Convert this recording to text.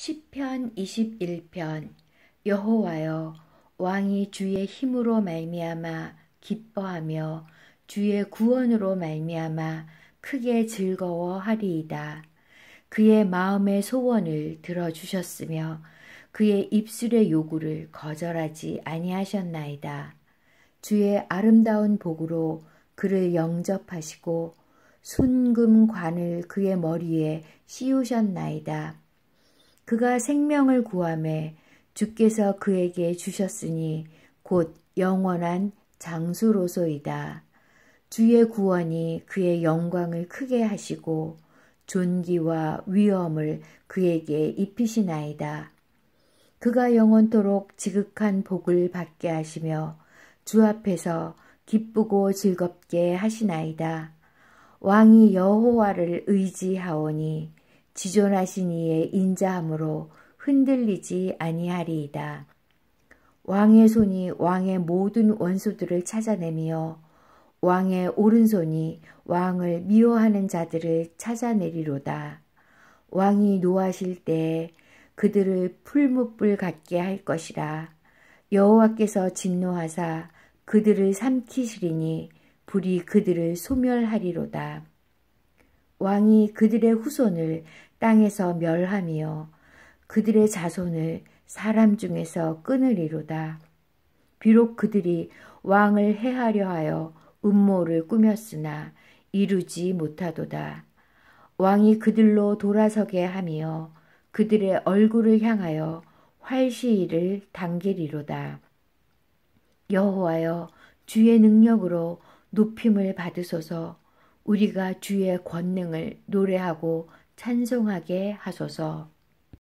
시편 21편 여호와여 왕이 주의 힘으로 말미암아 기뻐하며 주의 구원으로 말미암아 크게 즐거워하리이다. 그의 마음의 소원을 들어주셨으며 그의 입술의 요구를 거절하지 아니하셨나이다. 주의 아름다운 복으로 그를 영접하시고 순금관을 그의 머리에 씌우셨나이다. 그가 생명을 구함에 주께서 그에게 주셨으니 곧 영원한 장수로소이다. 주의 구원이 그의 영광을 크게 하시고 존귀와 위엄을 그에게 입히시나이다. 그가 영원토록 지극한 복을 받게 하시며 주 앞에서 기쁘고 즐겁게 하시나이다. 왕이 여호와를 의지하오니 지존하신 이의 인자함으로 흔들리지 아니하리이다. 왕의 손이 왕의 모든 원수들을 찾아내며 왕의 오른손이 왕을 미워하는 자들을 찾아내리로다. 왕이 노하실 때 그들을 풀무불 같게 할 것이라. 여호와께서 진노하사 그들을 삼키시리니 불이 그들을 소멸하리로다. 왕이 그들의 후손을 땅에서 멸하며 그들의 자손을 사람 중에서 끊으리로다. 비록 그들이 왕을 해하려 하여 음모를 꾸몄으나 이루지 못하도다. 왕이 그들로 돌아서게 하며 그들의 얼굴을 향하여 활시위를 당기리로다. 여호와여 주의 능력으로 높임을 받으소서 우리가 주의 권능을 노래하고 찬송하게 하소서.